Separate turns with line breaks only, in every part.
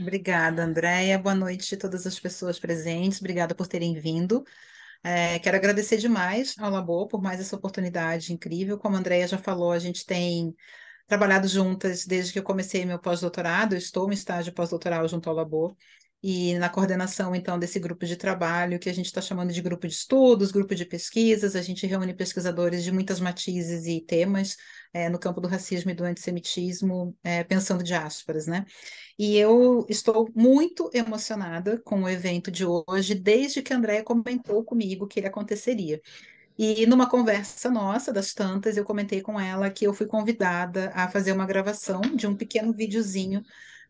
Obrigada, Andréia. Boa noite a todas as pessoas presentes. Obrigada por terem vindo. É, quero agradecer demais ao Labor por mais essa oportunidade incrível. Como a Andréia já falou, a gente tem trabalhado juntas desde que eu comecei meu pós-doutorado, estou no estágio pós-doutoral junto ao Labor, e na coordenação, então, desse grupo de trabalho, que a gente está chamando de grupo de estudos, grupo de pesquisas, a gente reúne pesquisadores de muitas matizes e temas é, no campo do racismo e do antissemitismo, é, pensando diásporas, né? E eu estou muito emocionada com o evento de hoje, desde que André comentou comigo que ele aconteceria. E numa conversa nossa, das tantas, eu comentei com ela que eu fui convidada a fazer uma gravação de um pequeno videozinho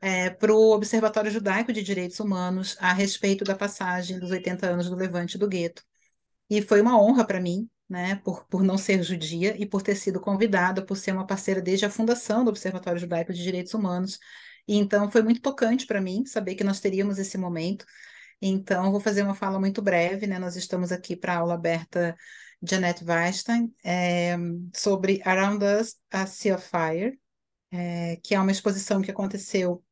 é, para o Observatório Judaico de Direitos Humanos a respeito da passagem dos 80 anos do Levante do Gueto. E foi uma honra para mim, né, por, por não ser judia e por ter sido convidada, por ser uma parceira desde a fundação do Observatório Judaico de Direitos Humanos. E então foi muito tocante para mim saber que nós teríamos esse momento. Então, vou fazer uma fala muito breve, né? Nós estamos aqui para a aula aberta Janet Weinstein é, sobre Around Us, a Sea of Fire, é, que é uma exposição que aconteceu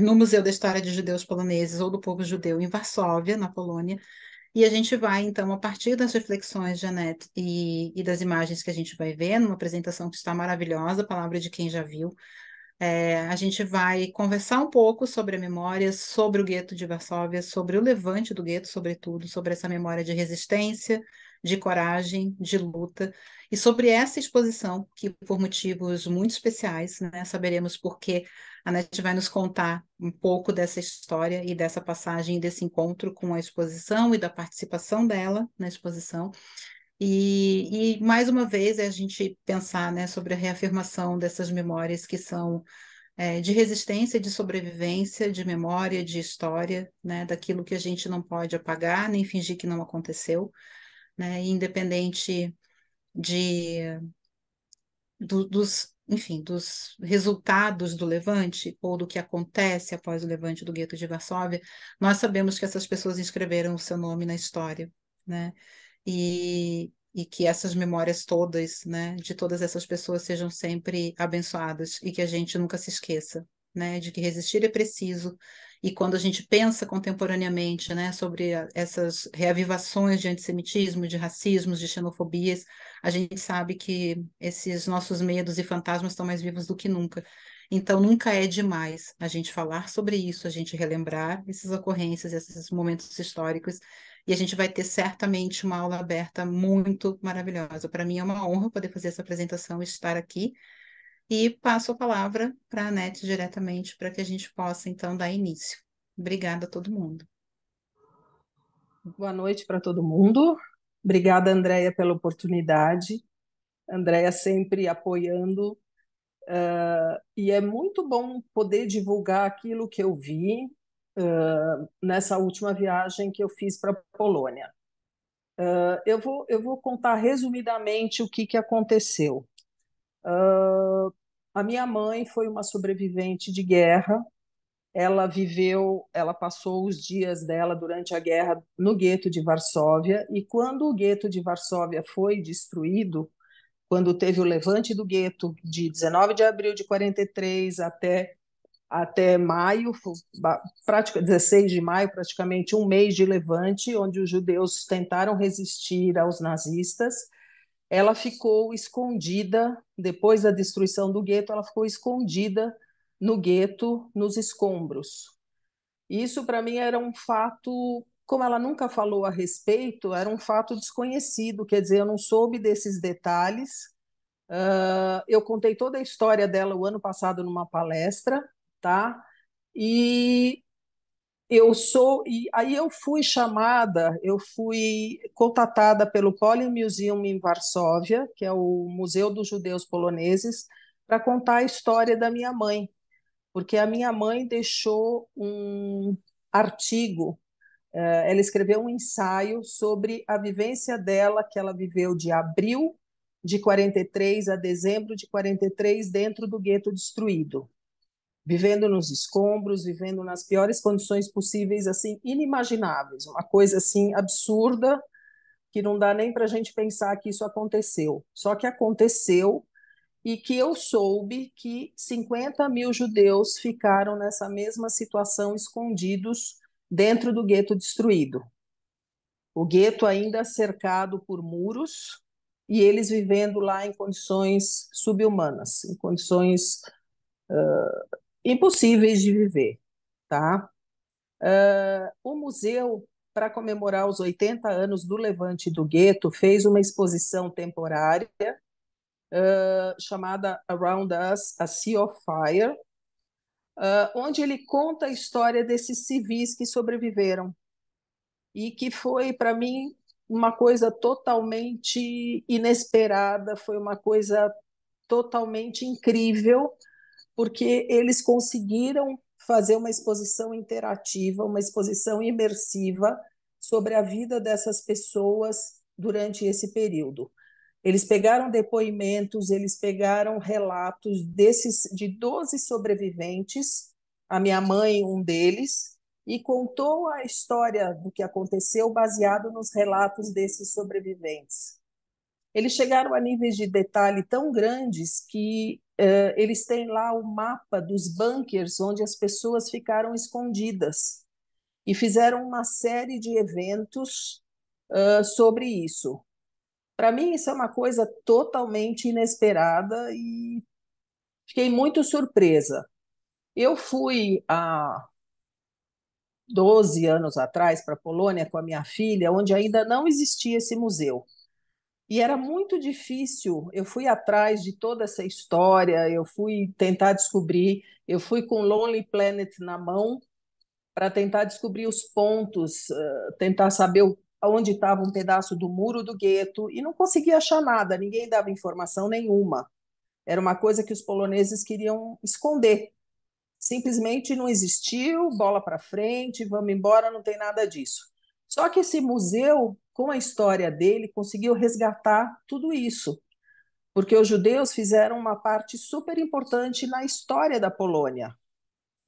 no Museu da História de Judeus Poloneses ou do Povo Judeu em Varsóvia, na Polônia. E a gente vai, então, a partir das reflexões, Janete, e, e das imagens que a gente vai ver, numa apresentação que está maravilhosa, palavra de quem já viu, é, a gente vai conversar um pouco sobre a memória, sobre o gueto de Varsóvia, sobre o levante do gueto, sobretudo, sobre essa memória de resistência, de coragem, de luta, e sobre essa exposição, que por motivos muito especiais, né, saberemos porque a NET vai nos contar um pouco dessa história e dessa passagem, desse encontro com a exposição e da participação dela na exposição. E, e mais uma vez, é a gente pensar né, sobre a reafirmação dessas memórias que são é, de resistência, de sobrevivência, de memória, de história, né, daquilo que a gente não pode apagar nem fingir que não aconteceu né? Independente de do, dos, enfim, dos resultados do levante ou do que acontece após o levante do gueto de Varsóvia, nós sabemos que essas pessoas inscreveram o seu nome na história, né? E, e que essas memórias todas, né, de todas essas pessoas sejam sempre abençoadas e que a gente nunca se esqueça né, de que resistir é preciso. E quando a gente pensa contemporaneamente né, sobre essas reavivações de antissemitismo, de racismos, de xenofobias, a gente sabe que esses nossos medos e fantasmas estão mais vivos do que nunca. Então, nunca é demais a gente falar sobre isso, a gente relembrar essas ocorrências, esses momentos históricos, e a gente vai ter certamente uma aula aberta muito maravilhosa. Para mim é uma honra poder fazer essa apresentação e estar aqui. E passo a palavra para a Anete diretamente para que a gente possa, então, dar início. Obrigada a todo mundo.
Boa noite para todo mundo. Obrigada, Andréia, pela oportunidade. Andréia sempre apoiando. Uh, e é muito bom poder divulgar aquilo que eu vi uh, nessa última viagem que eu fiz para a Polônia. Uh, eu, vou, eu vou contar resumidamente o que, que aconteceu. Uh, a minha mãe foi uma sobrevivente de guerra. Ela viveu, ela passou os dias dela durante a guerra no gueto de Varsóvia. E quando o gueto de Varsóvia foi destruído, quando teve o levante do gueto de 19 de abril de 43 até até maio, prática 16 de maio, praticamente um mês de levante, onde os judeus tentaram resistir aos nazistas ela ficou escondida, depois da destruição do gueto, ela ficou escondida no gueto, nos escombros. Isso para mim era um fato, como ela nunca falou a respeito, era um fato desconhecido, quer dizer, eu não soube desses detalhes. Uh, eu contei toda a história dela o ano passado numa palestra, tá? E eu sou e aí eu fui chamada, eu fui contatada pelo Polin Museum em Varsóvia, que é o Museu dos Judeus Poloneses, para contar a história da minha mãe, porque a minha mãe deixou um artigo, eh, ela escreveu um ensaio sobre a vivência dela que ela viveu de abril de 43 a dezembro de 43 dentro do gueto destruído vivendo nos escombros, vivendo nas piores condições possíveis, assim, inimagináveis, uma coisa assim absurda que não dá nem para a gente pensar que isso aconteceu. Só que aconteceu e que eu soube que 50 mil judeus ficaram nessa mesma situação escondidos dentro do gueto destruído. O gueto ainda é cercado por muros e eles vivendo lá em condições subhumanas, em condições uh, impossíveis de viver, tá? Uh, o museu, para comemorar os 80 anos do Levante do Gueto, fez uma exposição temporária uh, chamada Around Us, A Sea of Fire, uh, onde ele conta a história desses civis que sobreviveram e que foi, para mim, uma coisa totalmente inesperada, foi uma coisa totalmente incrível, porque eles conseguiram fazer uma exposição interativa, uma exposição imersiva sobre a vida dessas pessoas durante esse período. Eles pegaram depoimentos, eles pegaram relatos desses de 12 sobreviventes, a minha mãe um deles, e contou a história do que aconteceu baseado nos relatos desses sobreviventes eles chegaram a níveis de detalhe tão grandes que uh, eles têm lá o mapa dos bunkers onde as pessoas ficaram escondidas e fizeram uma série de eventos uh, sobre isso. Para mim, isso é uma coisa totalmente inesperada e fiquei muito surpresa. Eu fui há 12 anos atrás para a Polônia com a minha filha, onde ainda não existia esse museu. E era muito difícil. Eu fui atrás de toda essa história, eu fui tentar descobrir, eu fui com Lonely Planet na mão para tentar descobrir os pontos, tentar saber onde estava um pedaço do muro do gueto e não conseguia achar nada, ninguém dava informação nenhuma. Era uma coisa que os poloneses queriam esconder. Simplesmente não existiu, bola para frente, vamos embora, não tem nada disso. Só que esse museu, com a história dele, conseguiu resgatar tudo isso, porque os judeus fizeram uma parte super importante na história da Polônia.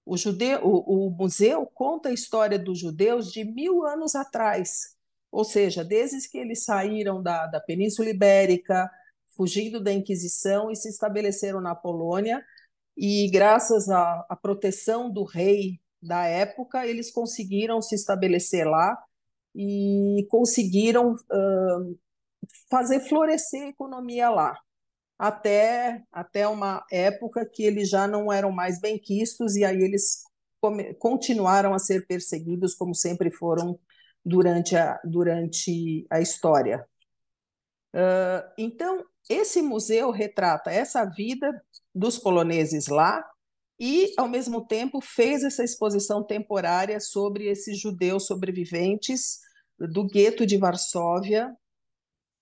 O, judeu, o, o museu conta a história dos judeus de mil anos atrás, ou seja, desde que eles saíram da, da Península Ibérica, fugindo da Inquisição e se estabeleceram na Polônia, e graças à, à proteção do rei da época, eles conseguiram se estabelecer lá e conseguiram uh, fazer florescer a economia lá, até, até uma época que eles já não eram mais benquistos e aí eles continuaram a ser perseguidos como sempre foram durante a, durante a história. Uh, então, esse museu retrata essa vida dos poloneses lá, e, ao mesmo tempo, fez essa exposição temporária sobre esses judeus sobreviventes do gueto de Varsóvia,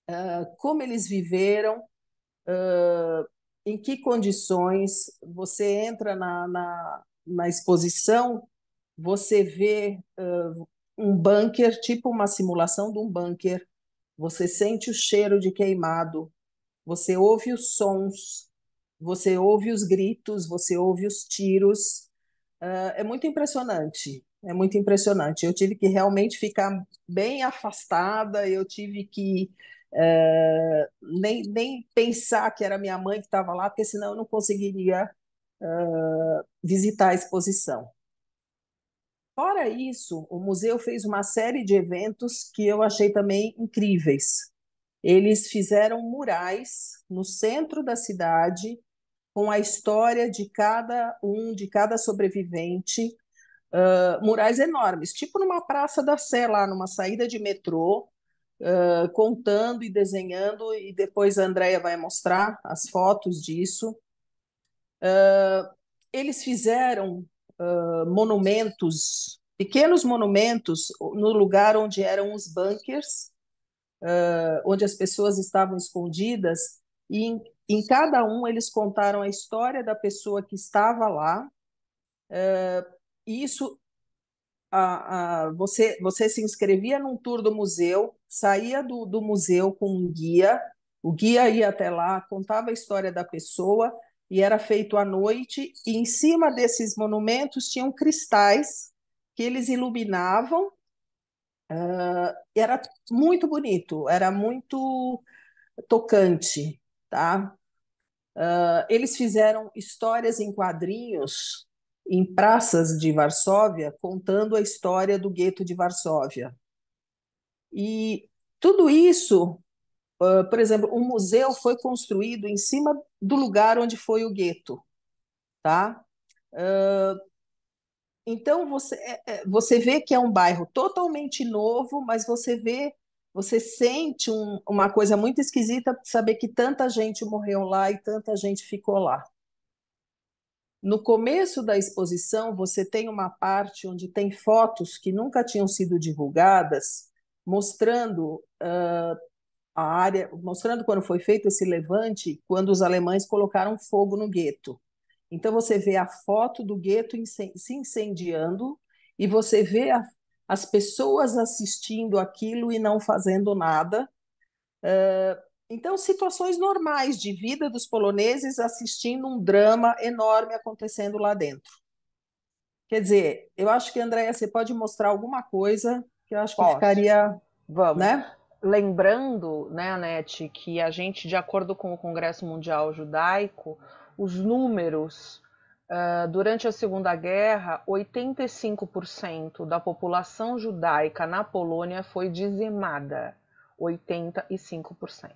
ah, como eles viveram, ah, em que condições. Você entra na, na, na exposição, você vê ah, um bunker, tipo uma simulação de um bunker, você sente o cheiro de queimado, você ouve os sons você ouve os gritos, você ouve os tiros. Uh, é muito impressionante. É muito impressionante. Eu tive que realmente ficar bem afastada, eu tive que uh, nem, nem pensar que era minha mãe que estava lá, porque senão eu não conseguiria uh, visitar a exposição. Fora isso, o museu fez uma série de eventos que eu achei também incríveis. Eles fizeram murais no centro da cidade com a história de cada um, de cada sobrevivente, uh, murais enormes, tipo numa Praça da Sé, lá numa saída de metrô, uh, contando e desenhando, e depois a Andrea vai mostrar as fotos disso. Uh, eles fizeram monumentos, pequenos monumentos, no lugar onde eram os bunkers, onde as pessoas estavam escondidas, e em cada um, eles contaram a história da pessoa que estava lá. Uh, isso, você, você se inscrevia num tour do museu, saía do, do museu com um guia, o guia ia até lá, contava a história da pessoa, e era feito à noite, e em cima desses monumentos tinham cristais que eles iluminavam. Uh, era muito bonito, era muito tocante, tá? Uh, eles fizeram histórias em quadrinhos em praças de Varsóvia, contando a história do gueto de Varsóvia. E tudo isso, uh, por exemplo, um museu foi construído em cima do lugar onde foi o gueto, tá? Uh, então você, é, é, você vê que é um bairro totalmente novo, mas você vê você sente um, uma coisa muito esquisita saber que tanta gente morreu lá e tanta gente ficou lá. No começo da exposição, você tem uma parte onde tem fotos que nunca tinham sido divulgadas, mostrando uh, a área, mostrando quando foi feito esse levante, quando os alemães colocaram fogo no gueto. Então você vê a foto do gueto se incendiando e você vê a as pessoas assistindo aquilo e não fazendo nada. Eh, então, situações normais de vida dos poloneses assistindo um drama enorme acontecendo lá dentro. Quer dizer, eu acho que, Andréia, você pode mostrar alguma coisa que eu acho que ficaria. Vamos. Né? Lembrando, né, Anete, que a gente, de acordo com o Congresso Mundial Judaico, os números ah, durante a Segunda Guerra, 85% da população judaica na Polônia foi dizimada. 85%.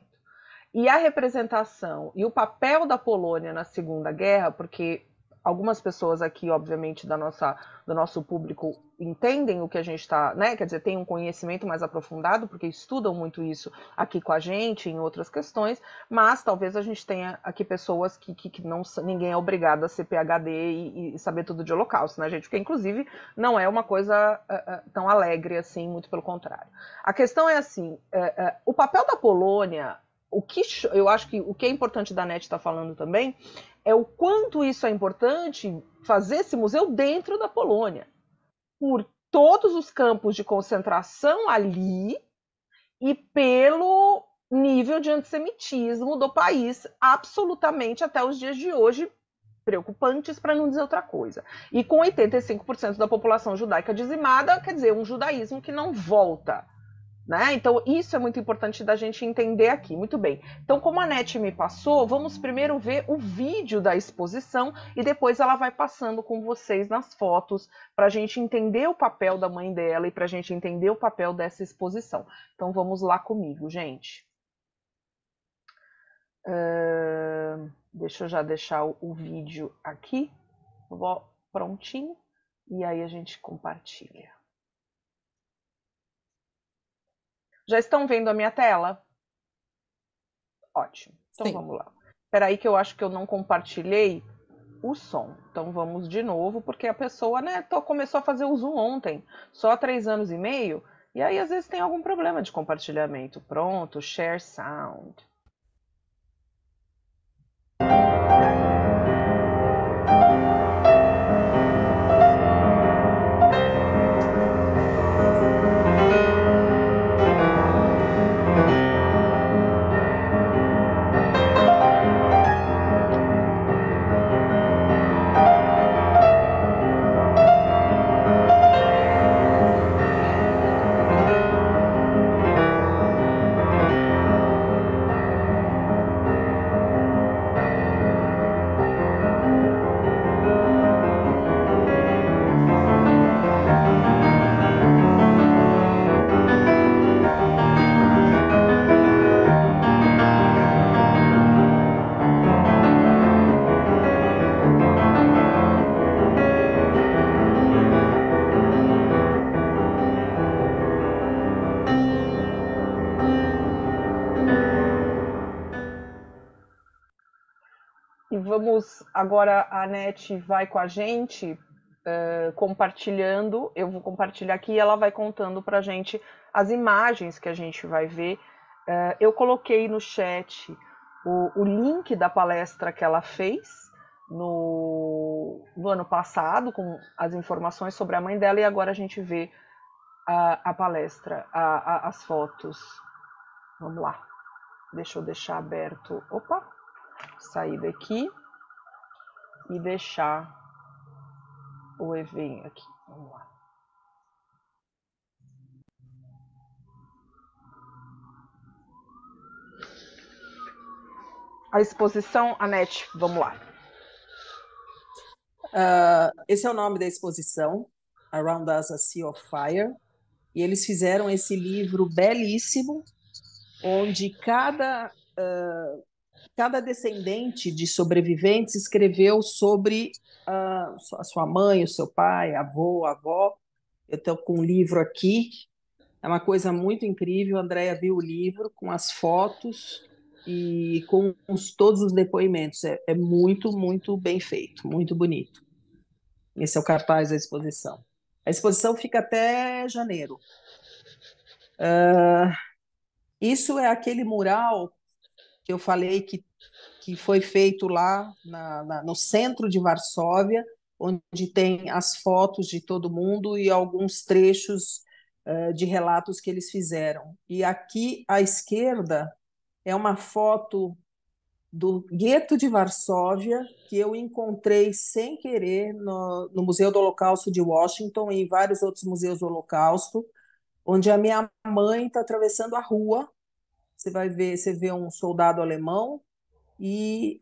E a representação e o papel da Polônia na Segunda Guerra, porque algumas pessoas aqui, obviamente, da nossa, do nosso público entendem o que a gente está, né? Quer dizer, tem um conhecimento mais aprofundado, porque estudam muito isso aqui com a gente, em outras questões, mas talvez a gente tenha aqui pessoas que, que, que não ninguém é obrigado a ser PhD e, e, saber tudo de holocausto, né, gente? Porque, inclusive, não é uma coisa uh, uh, tão alegre assim, muito pelo contrário. A questão é assim: uh, o papel da Polônia o que eu acho que o que é importante da NET estar tá falando também é o quanto isso é importante fazer esse museu dentro da Polônia, por todos os campos de concentração ali e pelo nível de antissemitismo do país, absolutamente até os dias de hoje preocupantes, para não dizer outra coisa. E com 85% da população judaica dizimada, quer dizer, um judaísmo que não volta né? Então, isso é muito importante da gente entender aqui. Muito bem. Então, como a NET me passou, vamos primeiro ver o vídeo da exposição e depois ela vai passando com vocês nas fotos para a gente entender o papel da mãe dela e para a gente entender o papel dessa exposição. Então, vamos lá comigo, gente. Uh, deixa eu já deixar o, o vídeo aqui vou prontinho e aí a gente compartilha. Já estão vendo a minha tela? Ótimo. Então Sim. vamos lá. Espera aí que eu acho que eu não compartilhei o som. Então vamos de novo, porque a pessoa né, tô, começou a fazer o Zoom ontem, só há três anos e meio, e aí às vezes tem algum problema de compartilhamento. Pronto, share sound. agora a NET vai com a gente uh, compartilhando, eu vou compartilhar aqui e ela vai contando para a gente as imagens que a gente vai ver. Uh, eu coloquei no chat o, o, link da palestra que ela fez no, no, ano passado, com as informações sobre a mãe dela, e agora a gente vê a, a palestra, a, a, as fotos. Vamos lá. Deixa eu deixar aberto. Opa, Saída daqui e deixar o evento aqui. Vamos lá. A exposição, Anete, vamos lá. Uh, esse é o nome da exposição, Around Us a Sea of Fire, e eles fizeram esse livro belíssimo, onde cada uh, cada descendente de sobreviventes escreveu sobre uh, ah, a sua mãe, o seu pai, avô, avó. Eu estou com um livro aqui, é uma coisa muito incrível. A Andrea viu o livro com as fotos e com os, todos os depoimentos. É, é muito, muito bem feito, muito bonito. Esse é o cartaz da exposição. A exposição fica até janeiro. Uh, isso é aquele mural que eu falei que, que foi feito lá na, na, no centro de Varsóvia, onde tem as fotos de todo mundo e alguns trechos uh, de relatos que eles fizeram. E aqui à esquerda é uma foto do gueto de Varsóvia que eu encontrei sem querer no, no Museu do Holocausto de Washington e em vários outros museus do Holocausto, onde a minha mãe está atravessando a rua você vai ver, você vê um soldado alemão e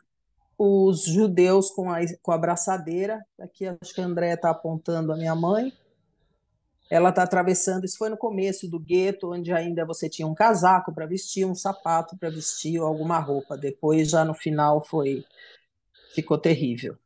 os judeus com a, com a braçadeira. Aqui acho que a Andréa está apontando a minha mãe. Ela está atravessando. Isso foi no começo do gueto, onde ainda você tinha um casaco para vestir, um sapato para vestir, ou alguma roupa. Depois, já no final, foi ficou terrível.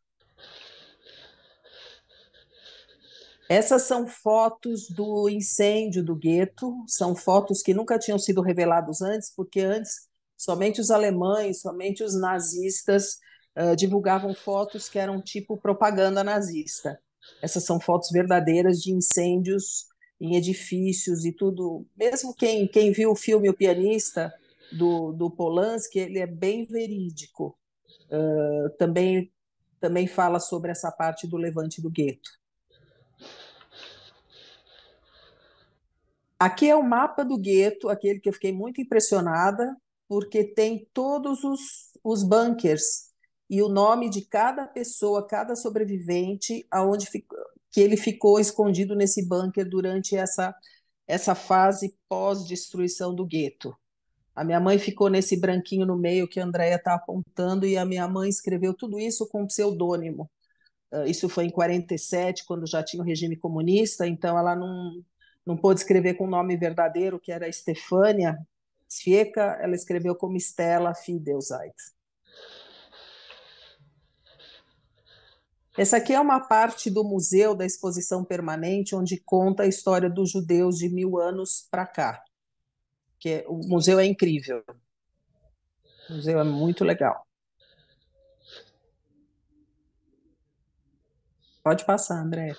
Essas são fotos do incêndio do gueto, são fotos que nunca tinham sido reveladas antes, porque antes somente os alemães, somente os nazistas uh, divulgavam fotos que eram tipo propaganda nazista. Essas são fotos verdadeiras de incêndios em edifícios e tudo. Mesmo quem, quem viu o filme O Pianista, do, do Polanski, ele é bem verídico. Uh, também, também fala sobre essa parte do levante do gueto. Aqui é o mapa do gueto, aquele que eu fiquei muito impressionada, porque tem todos os, os bunkers e o nome de cada pessoa, cada sobrevivente, aonde que ele ficou escondido nesse bunker durante essa, essa fase pós-destruição do gueto. A minha mãe ficou nesse branquinho no meio que a Andrea está apontando, e a minha mãe escreveu tudo isso com pseudônimo. Ah, isso foi em 47, quando já tinha o regime comunista, então ela não, não pôde escrever com o nome verdadeiro, que era Stefania Sfieca, ela escreveu como Stella Fideusait. Essa aqui é uma parte do museu da exposição permanente, onde conta a história dos judeus de mil anos para cá. Que é, o museu é incrível. O museu é muito legal. Pode passar, André.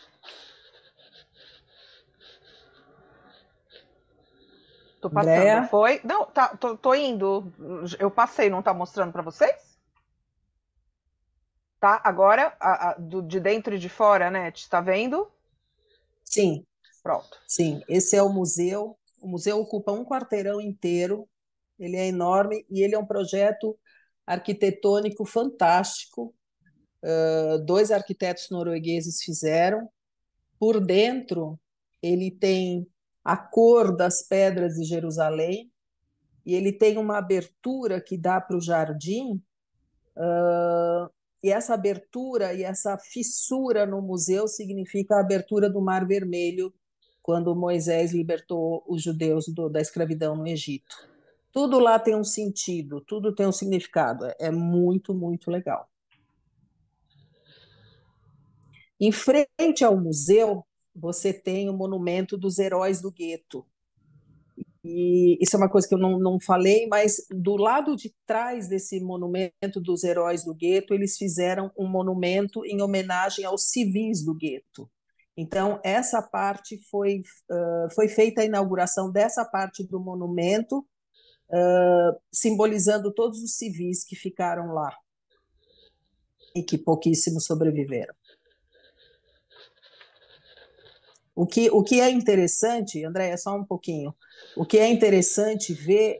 Tô passando. Andréia? Foi? Não, tá, tô, tô, indo. Eu passei, não tá mostrando para vocês? Tá, agora, a, a, do, de dentro e de fora, né? Está vendo? Sim. Pronto. Sim, esse é o museu. O museu ocupa um quarteirão inteiro. Ele é enorme e ele é um projeto arquitetônico fantástico. Uh, dois arquitetos noruegueses fizeram. Por dentro, ele tem a cor das pedras de Jerusalém, e ele tem uma abertura que dá para o jardim, uh, e essa abertura e essa fissura no museu significa a abertura do Mar Vermelho, quando Moisés libertou os judeus do, da escravidão no Egito. Tudo lá tem um sentido, tudo tem um significado. É, é muito, muito legal. Em frente ao museu você tem o monumento dos heróis do gueto. E isso é uma coisa que eu não, não falei, mas do lado de trás desse monumento dos heróis do gueto, eles fizeram um monumento em homenagem aos civis do gueto. Então, essa parte foi, uh, foi feita a inauguração dessa parte do monumento, uh, simbolizando todos os civis que ficaram lá e que pouquíssimos sobreviveram. O que, o que é interessante, Andréia, só um pouquinho. O que é interessante ver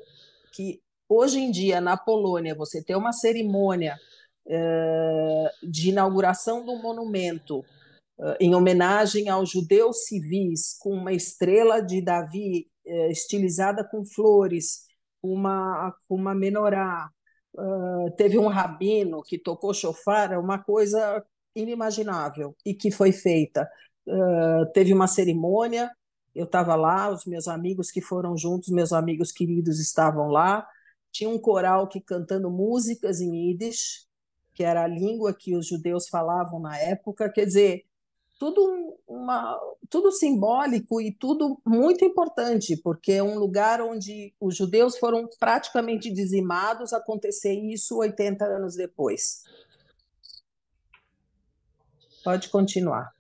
que hoje em dia na Polônia você ter uma cerimônia uh, de inauguração de um monumento uh, em homenagem aos judeus civis com uma estrela de Davi uh, estilizada com flores, uma uma menorá, teve um rabino que tocou chofar, é uma coisa inimaginável e que foi feita ah, teve uma cerimônia, eu estava lá, os meus amigos que foram juntos, meus amigos queridos estavam lá. Tinha um coral que cantando músicas em Yiddish, que era a língua que os judeus falavam na época. Quer dizer, tudo, uma, tudo simbólico e tudo muito importante, porque é um lugar onde os judeus foram praticamente dizimados, acontecer isso 80 anos depois. Pode continuar.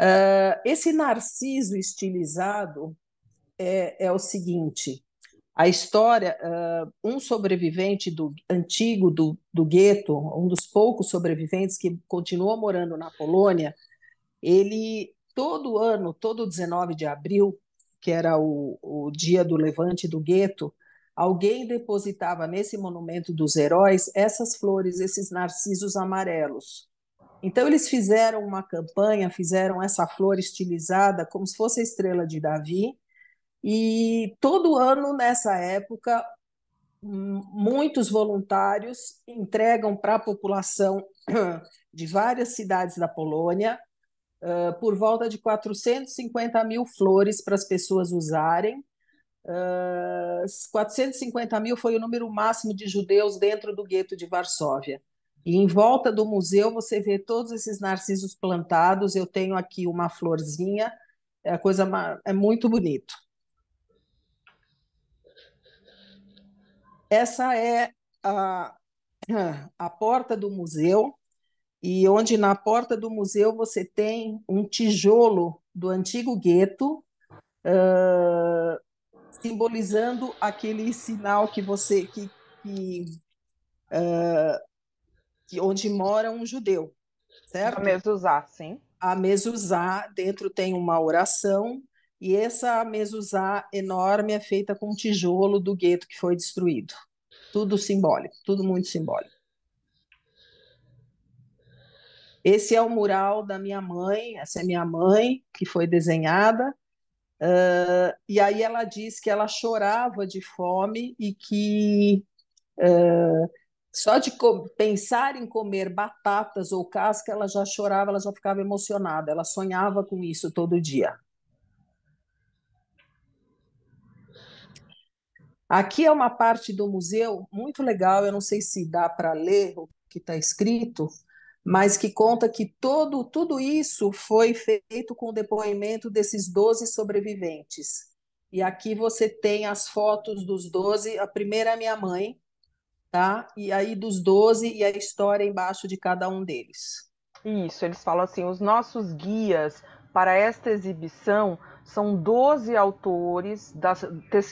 Uh, esse narciso estilizado é, é, o seguinte: a história, uh, um sobrevivente do antigo do, do gueto, um dos poucos sobreviventes que continuou morando na Polônia, ele todo ano, todo 19 de abril, que era o, o dia do levante do gueto, alguém depositava nesse monumento dos heróis essas flores, esses narcisos amarelos. Então eles fizeram uma campanha, fizeram essa flor estilizada como se fosse a estrela de Davi, e todo ano nessa época muitos voluntários entregam para a população de várias cidades da Polônia uh, por volta de 450 mil flores para as pessoas usarem. Uh, 450 mil foi o número máximo de judeus dentro do gueto de Varsóvia. E em volta do museu você vê todos esses narcisos plantados. Eu tenho aqui uma florzinha, é coisa é muito bonito. Essa é a, a porta do museu e onde na porta do museu você tem um tijolo do antigo gueto, uh, simbolizando aquele sinal que você que, que uh, que onde mora um judeu, certo? A mezuzá, sim. A mezuzá, dentro tem uma oração, e essa mezuzá enorme é feita com um tijolo do gueto que foi destruído. Tudo simbólico, tudo muito simbólico. Esse é o mural da minha mãe, essa é minha mãe, que foi desenhada. Uh, e aí ela diz que ela chorava de fome e que uh, só de pensar em comer batatas ou casca, ela já chorava, ela já ficava emocionada, ela sonhava com isso todo dia. Aqui é uma parte do museu muito legal, eu não sei se dá para ler o que está escrito, mas que conta que todo, tudo isso foi feito com o depoimento desses 12 sobreviventes. E aqui você tem as fotos dos 12. A primeira é minha mãe, tá? E aí dos 12 e a história embaixo de cada um deles. Isso, eles falam assim: os nossos guias para esta exibição são 12 autores das,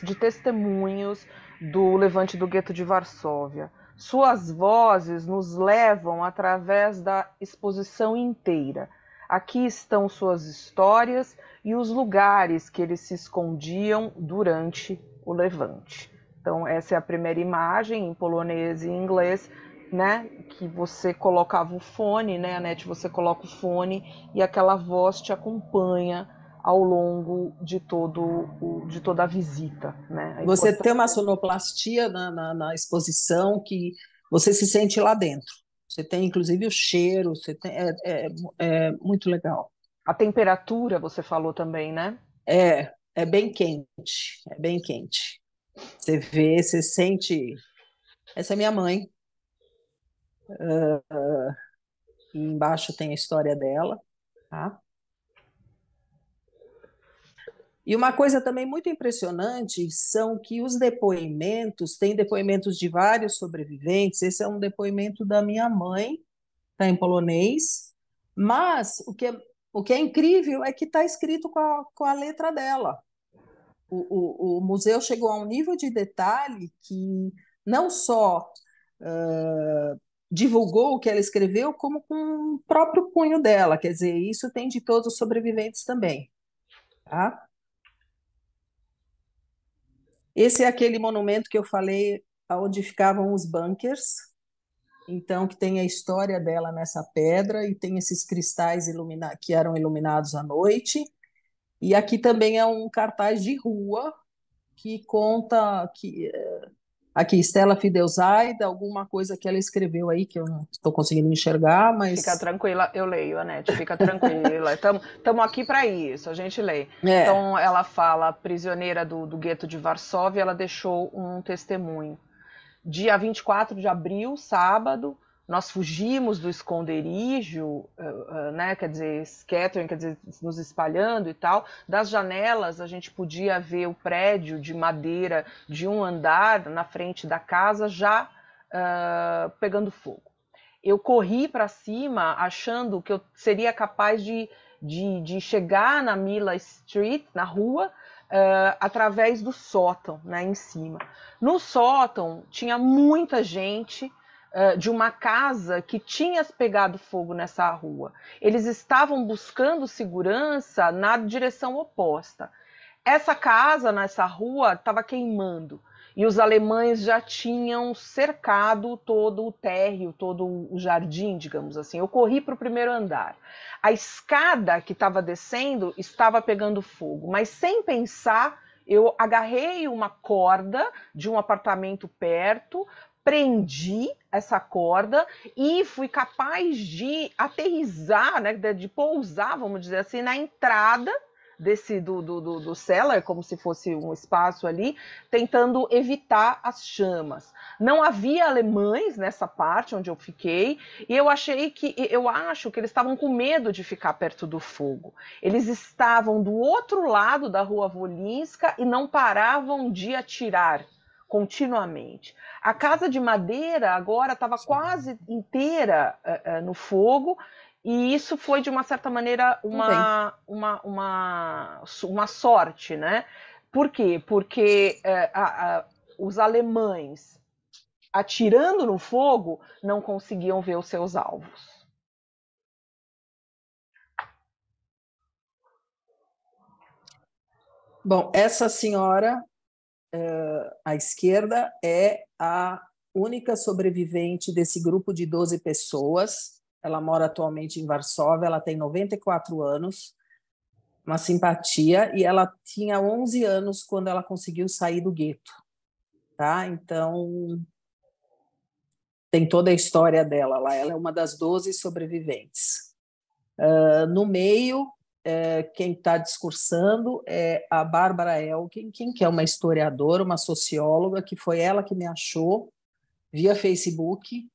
de testemunhos do Levante do Gueto de Varsóvia. Suas vozes nos levam através da exposição inteira. Aqui estão suas histórias e os lugares que eles se escondiam durante o Levante. Então, essa é a primeira imagem em polonês e inglês, né? Que você colocava o fone, né, Anete? Você coloca o fone e aquela voz te acompanha ao longo de, todo o, de toda a visita. Né? A você tem uma sonoplastia na, na, na, exposição que você se sente lá dentro. Você tem, inclusive, o cheiro, você tem, é, é, é muito legal. A temperatura, você falou também, né? É, é bem quente, é bem quente. Você vê, você sente. Essa é minha mãe. Uh, embaixo tem a história dela, tá? E uma coisa também muito impressionante são que os depoimentos, tem depoimentos de vários sobreviventes, esse é um depoimento da minha mãe, está em polonês, mas o que é, o que é incrível é que está escrito com a, com a letra dela o, o, o museu chegou a um nível de detalhe que não só uh, divulgou o que ela escreveu, como com o próprio punho dela. Quer dizer, isso tem de todos os sobreviventes também. Tá? Esse é aquele monumento que eu falei onde ficavam os bunkers. Então, que tem a história dela nessa pedra e tem esses cristais que eram iluminados à noite. E aqui também é um cartaz de rua que conta que eh, aqui Estela Fidelzaida, alguma coisa que ela escreveu aí que eu não estou conseguindo enxergar, mas fica tranquila, eu leio, Anete, fica tranquila. Estamos aqui para isso, a gente lê. É. Então ela fala, prisioneira do, do gueto de Varsóvia, ela deixou um testemunho. Dia 24 de abril, sábado, nós fugimos do esconderijo, eh, eh, né, quer dizer, scattering, quer dizer, nos espalhando e tal. Das janelas a gente podia ver o prédio de madeira de um andar na frente da casa já uh, pegando fogo. Eu corri para cima achando que eu seria capaz de, de, de chegar na Mila Street, na rua, Uh, através do sótão, né, em cima. No sótão tinha muita gente, de uma casa que tinha pegado fogo nessa rua. Eles estavam buscando segurança na direção oposta. Essa casa, nessa rua, estava queimando e os alemães já tinham cercado todo o térreo, todo o jardim, digamos assim. Eu corri para o primeiro andar. A escada que estava descendo estava pegando fogo, mas sem pensar, eu agarrei uma corda de um apartamento perto, prendi essa corda e fui capaz de aterrizar, né, de pousar, vamos dizer assim, na entrada desse do, do, do, do cellar, como se fosse um espaço ali, tentando evitar as chamas. Não havia alemães nessa parte onde eu fiquei, e eu achei que eu acho que eles estavam com medo de ficar perto do fogo. Eles estavam do outro lado da rua Volinska e não paravam de atirar continuamente. A casa de madeira agora estava quase inteira eh, eh, no fogo, e isso foi, de uma certa maneira, uma, uma, uma, uma sorte, né? Por quê? Porque eh, a, a, os alemães, atirando no fogo, não conseguiam ver os seus alvos. Bom, essa senhora ah, a esquerda é a única sobrevivente desse grupo de 12 pessoas. Ela mora atualmente em Varsóvia, ela tem 94 anos, uma simpatia, e ela tinha 11 anos quando ela conseguiu sair do gueto. Tá? Então, tem toda a história dela lá. Ela é uma das 12 sobreviventes. Uh, no meio, é, quem está discursando é a Bárbara Elkin, que é uma historiadora, uma socióloga, que foi ela que me achou via Facebook,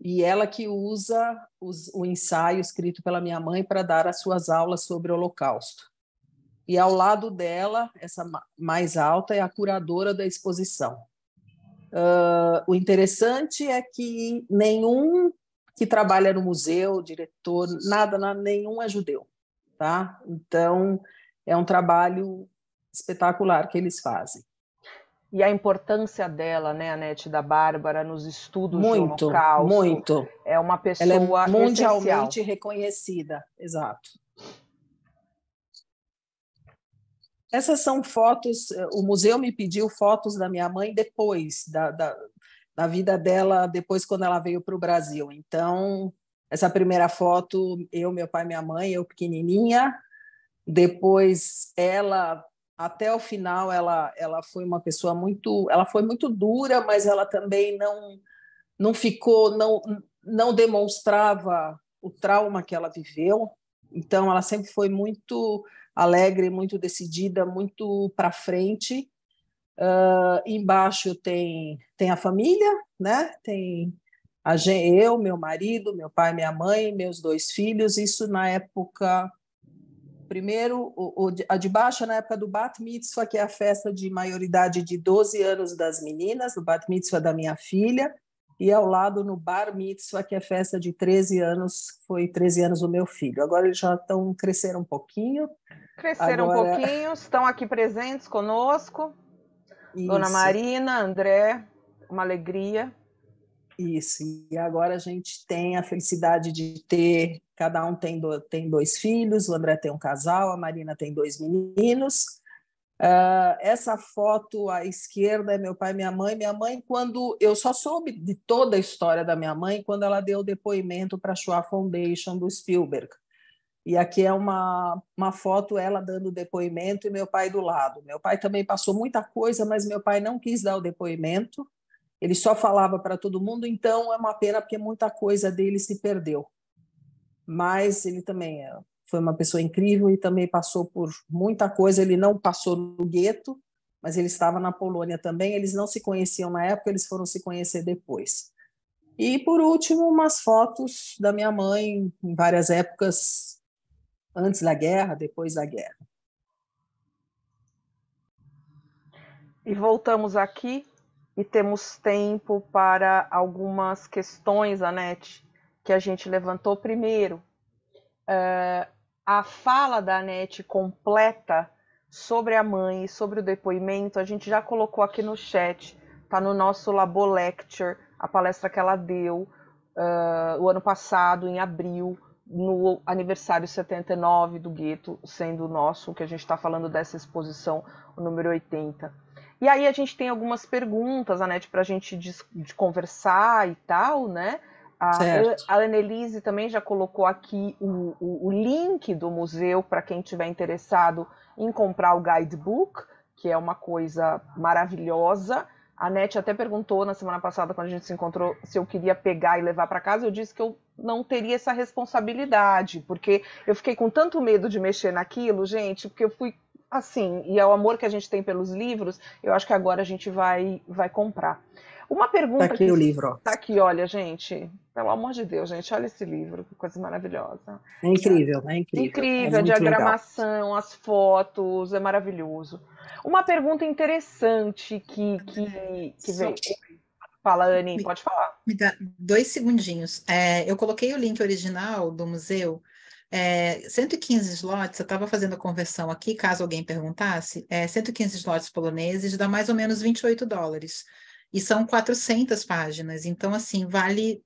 e ela que usa os, o ensaio escrito pela minha mãe para dar as suas aulas sobre o Holocausto. E ao lado dela, essa mais alta, é a curadora da exposição. Uh, o interessante é que nenhum que trabalha no museu, diretor, nada, nenhum é judeu tá? Então, é um trabalho espetacular que eles fazem. E a importância dela, né, Anete, da Bárbara, nos estudos muito, do Holocausto. Muito, É uma pessoa Ela é mundialmente essencial. reconhecida, exato. Essas são fotos, o museu me pediu fotos da minha mãe depois, da, da, da vida dela, depois quando ela veio para o Brasil. Então, essa primeira foto, eu, meu pai, minha mãe, eu pequenininha. Depois ela até o final ela ela foi uma pessoa muito, ela foi muito dura, mas ela também não não ficou, não não demonstrava o trauma que ela viveu. Então ela sempre foi muito alegre, muito decidida, muito para frente. Uh, embaixo tem tem a família, né? Tem Gente, eu, meu marido, meu pai, minha mãe, meus dois filhos, isso na época. Primeiro, o, o, a de baixo na época do Bat Mitzvah, que é a festa de maioridade de 12 anos das meninas, do Bat Mitzvah da minha filha, e ao lado no Bar Mitzvah, que é a festa de 13 anos, foi 13 anos o meu filho. Agora eles já estão cresceram um pouquinho. Cresceram Agora... um pouquinho, estão aqui presentes conosco. Isso. Dona Marina, André, uma alegria. Isso. E agora a gente tem a felicidade de ter, cada um tem, do, tem dois filhos, o André tem um casal, a Marina tem dois meninos. Uh, essa foto à esquerda é meu pai e minha mãe. Minha mãe, quando eu só soube de toda a história da minha mãe quando ela deu o depoimento para a Schwa Foundation do Spielberg. E aqui é uma, uma foto, ela dando depoimento e meu pai do lado. Meu pai também passou muita coisa, mas meu pai não quis dar o depoimento. Ele só falava para todo mundo, então é uma pena porque muita coisa dele se perdeu. Mas ele também é, foi uma pessoa incrível e também passou por muita coisa. Ele não passou no gueto, mas ele estava na Polônia também. Eles não se conheciam na época, eles foram se conhecer depois. E por último, umas fotos da minha mãe em várias épocas, antes da guerra, depois da guerra. E voltamos aqui e temos tempo para algumas questões, Anete, que a gente levantou primeiro. Uh, a fala da Anete completa sobre a mãe e sobre o depoimento, a gente já colocou aqui no chat, tá no nosso Labo Lecture, a palestra que ela deu uh, o ano passado, em abril, no aniversário 79 do Gueto, sendo o nosso, que a gente está falando dessa exposição, o número 80. E aí a gente tem algumas perguntas, Anete, para a gente de, de conversar e tal, né? A, certo. a Annelise também já colocou aqui o, o, o link do museu para quem tiver interessado em comprar o guidebook, que é uma coisa maravilhosa. A Net até perguntou na semana passada, quando a gente se encontrou, se eu queria pegar e levar para casa. Eu disse que eu não teria essa responsabilidade, porque eu fiquei com tanto medo de mexer naquilo, gente, porque eu fui assim, e ao é amor que a gente tem pelos livros, eu acho que agora a gente vai, vai comprar. Uma pergunta. Tá aqui que... o livro. Tá aqui, olha, gente. Pelo amor de Deus, gente, olha esse livro, que coisa maravilhosa. É incrível, é incrível. Incrível, é a diagramação, legal. as fotos, é maravilhoso. Uma pergunta interessante que, que, que veio. Fala, Anne, pode falar.
Me dá dois segundinhos. É, eu coloquei o link original do museu é, 115 slots, eu estava fazendo a conversão aqui, caso alguém perguntasse, é, 115 slots poloneses dá mais ou menos 28 dólares. E são 400 páginas, então, assim, vale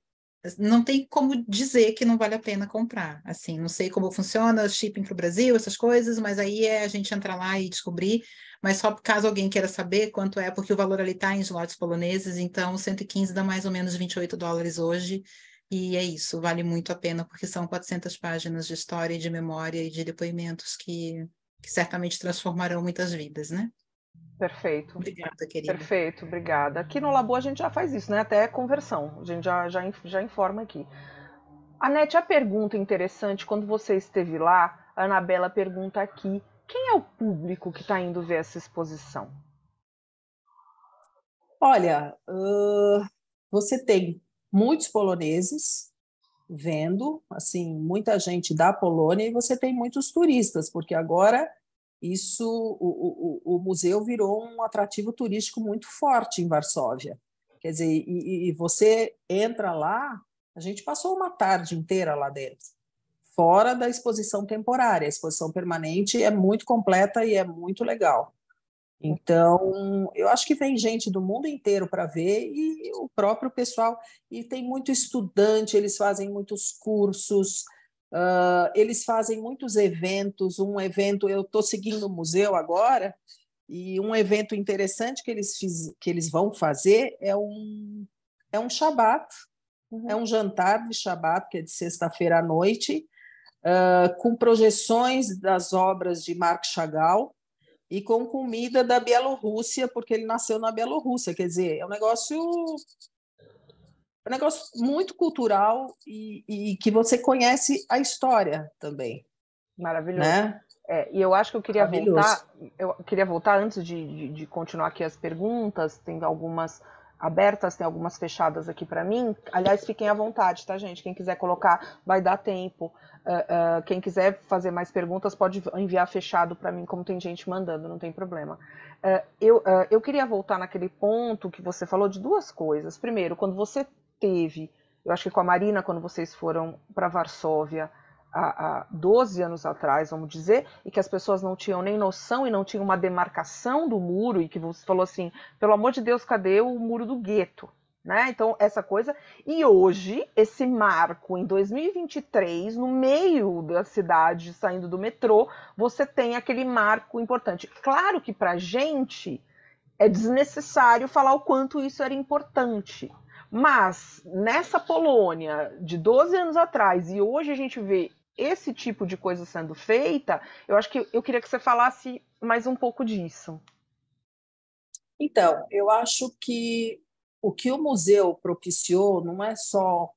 não tem como dizer que não vale a pena comprar. Assim, não sei como funciona shipping para o Brasil, essas coisas, mas aí é a gente entrar lá e descobrir. Mas só caso alguém queira saber quanto é, porque o valor ali está em slots poloneses, então 115 dá mais ou menos 28 dólares hoje. E é isso, vale muito a pena, porque são 400 páginas de história e de memória e de depoimentos que, que certamente transformarão muitas vidas, né? Perfeito. Obrigada, querida. Perfeito, obrigada. Aqui no Labo a gente
já faz isso, né? Até é conversão, a gente já, já, já informa aqui. Anete, a pergunta interessante, quando você esteve lá, a Anabela pergunta aqui, quem é o público que está indo ver essa exposição? Olha, uh, você tem muitos poloneses vendo, assim, muita gente da Polônia e você tem muitos turistas, porque agora isso o, o, o museu virou um atrativo turístico muito forte em Varsóvia. Quer dizer, e, e você entra lá, a gente passou uma tarde inteira lá dentro, fora da exposição temporária. A exposição permanente é muito completa e é muito legal. Então, eu acho que vem gente do mundo inteiro para ver e o próprio pessoal. E tem muito estudante, eles fazem muitos cursos, uh, eles fazem muitos eventos. Um evento, eu estou seguindo o museu agora, e um evento interessante que eles, fiz, que eles vão fazer é um, é um shabat, é uhum. é um jantar de shabat, que é de sexta-feira à noite, uh, com projeções das obras de Marc Chagall e com comida da Bielorrússia, porque ele nasceu na Bielorrússia. Quer dizer, é um negócio, é um negócio muito cultural e, e que você conhece a história também. Maravilhoso. Né? É, e eu acho que eu queria voltar, eu queria voltar antes de, de, de, continuar aqui as perguntas, tem algumas abertas, tem algumas fechadas aqui para mim. Aliás, fiquem à vontade, tá, gente? Quem quiser colocar, vai dar tempo. Uh, quem quiser fazer mais perguntas pode enviar fechado para mim, como tem gente mandando, não tem problema. Uh, eu, eu queria voltar naquele ponto que você falou de duas coisas. Primeiro, quando você teve, eu acho que com a Marina, quando vocês foram para Varsóvia há, há 12 anos atrás, vamos dizer, e que as pessoas não tinham nem noção e não tinham uma demarcação do muro, e que você falou assim: pelo amor de Deus, cadê o muro do gueto? Né? Então, essa coisa. E hoje, esse marco em 2023, no meio da cidade, saindo do metrô, você tem aquele marco importante. Claro que para gente é desnecessário falar o quanto isso era importante. Mas nessa Polônia de 12 anos atrás e hoje a gente vê esse tipo de coisa sendo feita, eu acho que eu queria que você falasse mais um pouco disso. Então, eu acho que o que o museu propiciou não é só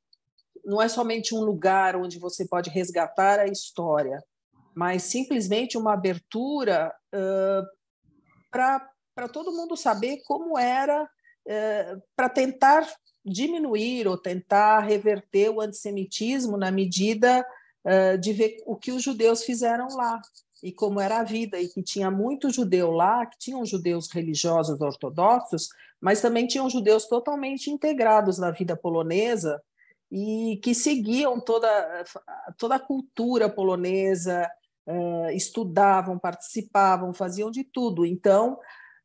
não é somente um lugar onde você pode resgatar a história, mas simplesmente uma abertura uh, para todo mundo saber como era, uh, para tentar diminuir ou tentar reverter o antissemitismo na medida uh, de ver o que os judeus fizeram lá e como era a vida, e que tinha muito judeu lá, que tinham judeus religiosos ortodoxos, mas também tinham judeus totalmente integrados na vida polonesa e que seguiam toda, toda a cultura polonesa, eh, estudavam, participavam, faziam de tudo. Então,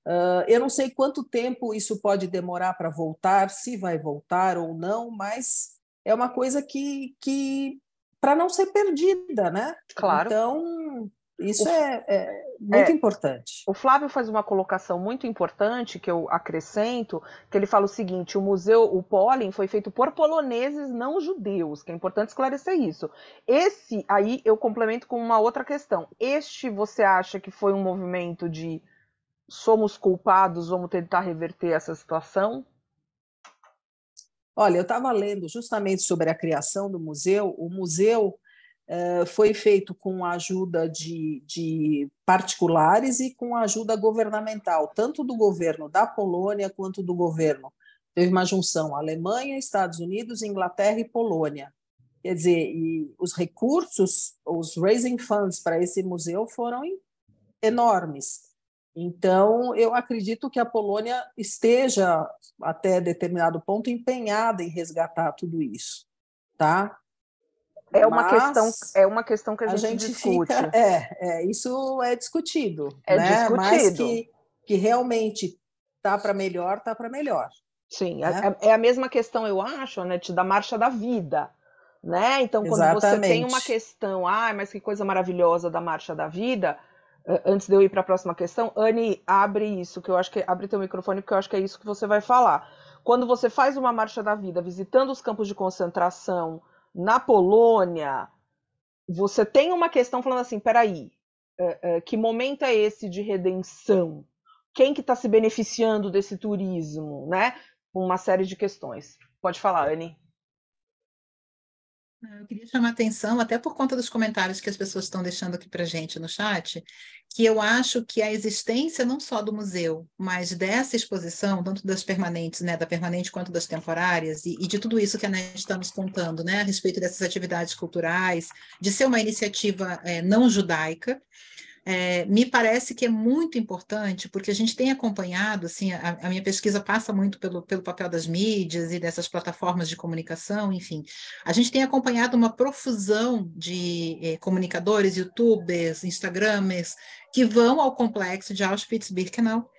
eh, eu não sei quanto tempo isso pode demorar para voltar, se vai voltar ou não, mas é uma coisa que, que para não ser perdida, né? Claro. Então, isso o, é, é, muito é, importante. O Flávio faz uma colocação muito importante que eu acrescento, que ele fala o seguinte: o museu, o Pollen foi feito por poloneses, não judeus, que é importante esclarecer isso. Esse aí eu complemento com uma outra questão. Este você acha que foi um movimento de somos culpados, vamos tentar reverter essa situação? Olha, eu estava lendo justamente sobre a criação do museu. O museu eh, foi feito com a ajuda de, de, particulares e com a ajuda governamental, tanto do governo da Polônia quanto do governo. Teve uma junção Alemanha, Estados Unidos, Inglaterra e Polônia. Quer dizer, e os recursos, os raising funds para esse museu foram enormes. Então, eu acredito que a Polônia esteja, até determinado ponto, empenhada em resgatar tudo isso. Tá? É uma, Mas questão, é uma questão que a, a gente, gente, discute. Fica, é, é, isso é discutido. É né? discutido. Mas que, que realmente tá para melhor, tá para melhor. Sim, né? É, é, é, a mesma questão, eu acho, né, da marcha da vida. Né? Então, quando Exatamente. você tem uma questão, ah, mas que coisa maravilhosa da marcha da vida, antes de eu ir para a próxima questão, Anne, abre isso, que eu acho que abre teu microfone, porque eu acho que é isso que você vai falar. Quando você faz uma marcha da vida, visitando os campos de concentração, na Polônia, você tem uma questão falando assim, peraí, eh, eh, que momento é esse de redenção? Quem que está se beneficiando desse turismo, né? Uma série de questões. Pode falar, Anne.
É, eu queria chamar a atenção, até por conta dos comentários que as pessoas estão deixando aqui para gente no chat, que eu acho que a existência não só do museu, mas dessa exposição, tanto das permanentes, né, da permanente quanto das temporárias, e, e de tudo isso que a NET está nos contando, né, a respeito dessas atividades culturais, de ser uma iniciativa é, não judaica, é, me parece que é muito importante, porque a gente tem acompanhado, assim, a, a minha pesquisa passa muito pelo, pelo papel das mídias e dessas plataformas de comunicação, enfim. A gente tem acompanhado uma profusão de eh, comunicadores, youtubers, instagramers, que vão ao complexo de Auschwitz-Birkenau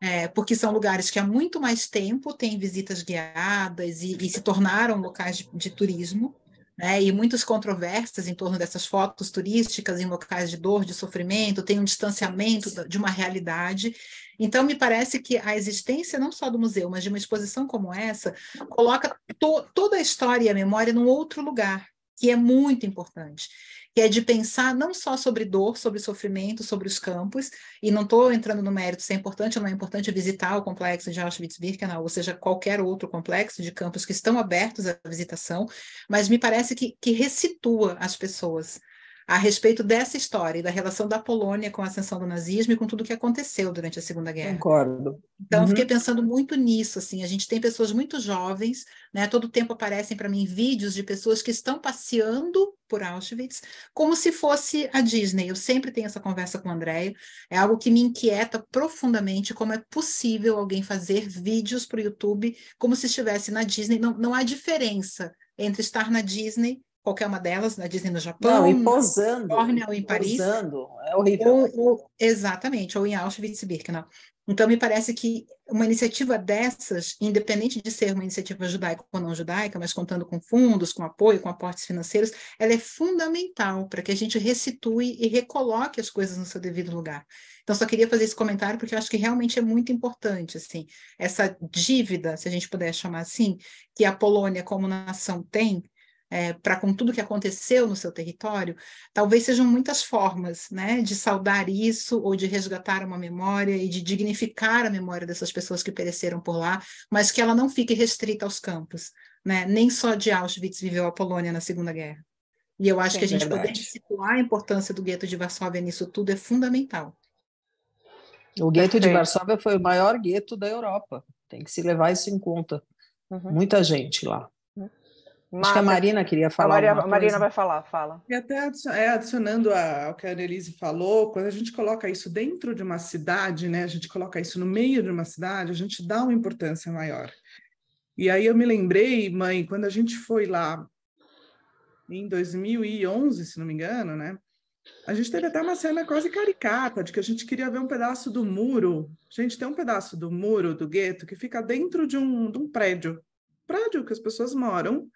é, porque são lugares que há muito mais tempo têm visitas guiadas e, e se tornaram locais de, de turismo né? e muitas controvérsias em torno dessas fotos turísticas em locais de dor, de sofrimento, tem um distanciamento de uma realidade. Então, me parece que a existência não só do museu, mas de uma exposição como essa, coloca to toda a história e a memória num outro lugar, que é muito importante que é de pensar não só sobre dor, sobre sofrimento, sobre os campos, e não estou entrando no mérito se é importante ou não é importante visitar o complexo de Auschwitz-Birkenau, ou seja, qualquer outro complexo de campos que estão abertos à visitação, mas me parece que, que ressitua as pessoas a respeito dessa história e da relação da Polônia com a ascensão do nazismo e com tudo o que aconteceu durante a Segunda Guerra.
Concordo.
Então, uhum. fiquei pensando muito nisso, assim, a gente tem pessoas muito jovens, né, todo tempo aparecem para mim vídeos de pessoas que estão passeando por Auschwitz, como se fosse a Disney. Eu sempre tenho essa conversa com o André, é algo que me inquieta profundamente, como é possível alguém fazer vídeos para o YouTube como se estivesse na Disney, não, não há diferença entre estar na Disney qualquer uma delas, na né, Disney no Japão. Não, e posando. Cornell em Paris. Posando, é horrível. Ou, ou, exatamente, ou em Auschwitz-Birkenau. Então, me parece que uma iniciativa dessas, independente de ser uma iniciativa judaica ou não judaica, mas contando com fundos, com apoio, com aportes financeiros, ela é fundamental para que a gente ressitue e recoloque as coisas no seu devido lugar. Então, só queria fazer esse comentário porque eu acho que realmente é muito importante, assim, essa dívida, se a gente puder chamar assim, que a Polônia como nação tem é, para com tudo que aconteceu no seu território, talvez sejam muitas formas né, de saudar isso ou de resgatar uma memória e de dignificar a memória dessas pessoas que pereceram por lá, mas que ela não fique restrita aos campos. Né? Nem só de Auschwitz viveu a Polônia na Segunda Guerra. E eu acho é que a gente verdade. poder situar a importância do gueto de Varsóvia nisso tudo é fundamental.
O gueto de Varsóvia foi o maior gueto da Europa. Tem que se levar isso em conta. Uhum. Muita gente lá. Mas, Acho que a Marina queria falar. A, Maria, Marina vai
falar, fala. E é até é adicionando ao que a Annelise falou, quando a gente coloca isso dentro de uma cidade, né, a gente coloca isso no meio de uma cidade, a gente dá uma importância maior. E aí eu me lembrei, mãe, quando a gente foi lá em 2011, se não me engano, né? A gente teve até uma cena quase caricata de que a gente queria ver um pedaço do muro. Gente, tem um pedaço do muro do gueto que fica dentro de um, de um prédio. Prédio que as pessoas moram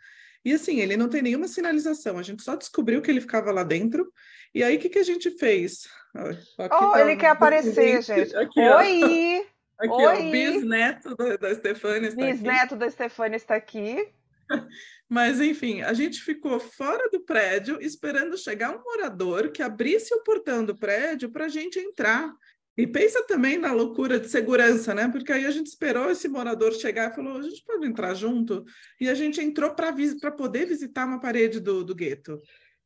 e assim, ele não tem nenhuma sinalização, a gente só descobriu que ele ficava lá dentro. E aí, o que, que a gente fez? Ah, aqui oh, tá ele um quer aparecer, gente. Aqui, Oi! Ó. Aqui, Oi! Ó, o bisneto da, da Stefania está bisneto aqui. da Stefania está aqui. Mas, enfim, a gente ficou fora do prédio esperando chegar um morador que abrisse o portão do prédio para a gente entrar. E pensa também na loucura de segurança, né? Porque aí a gente esperou esse morador chegar e falou: a gente pode entrar junto? E a gente entrou para vis poder visitar uma parede do, do gueto.